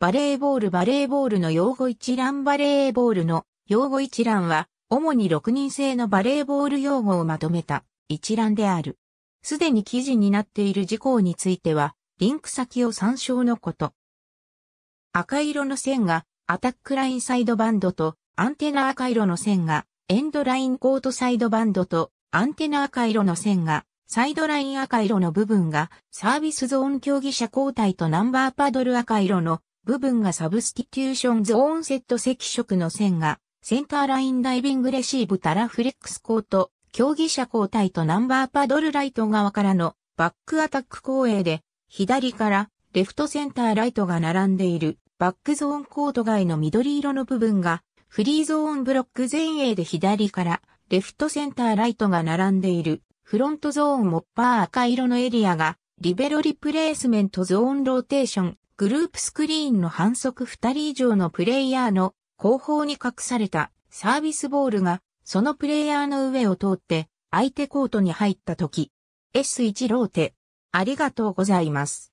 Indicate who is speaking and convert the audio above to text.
Speaker 1: バレーボールバレーボールの用語一覧バレーボールの用語一覧は、
Speaker 2: 主に6人制のバレーボール用語をまとめた一覧である。すでに記事になっている事項については、リンク先を参照のこと。赤色の線がアタックラインサイドバンドと、アンテナ赤色の線がエンドラインコートサイドバンドと、アンテナ赤色の線がサイドライン赤色の部分がサービスゾーン競技者交代とナンバーパドル赤色の部分がサブスティテューションゾーンセット赤色の線が、センターラインダイビングレシーブタラフレックスコート、競技者交代とナンバーパドルライト側からのバックアタック後衛で、左からレフトセンターライトが並んでいるバックゾーンコート外の緑色の部分が、フリーゾーンブロック前衛で左からレフトセンターライトが並んでいるフロントゾーンモッパー赤色のエリアが、リベロリプレイスメントゾーンローテーショングループスクリーンの反則2人以上のプレイヤーの後方に隠されたサービスボールがそのプレイヤーの上を通って相手コートに入った時 S1
Speaker 1: ローテありがとうございます。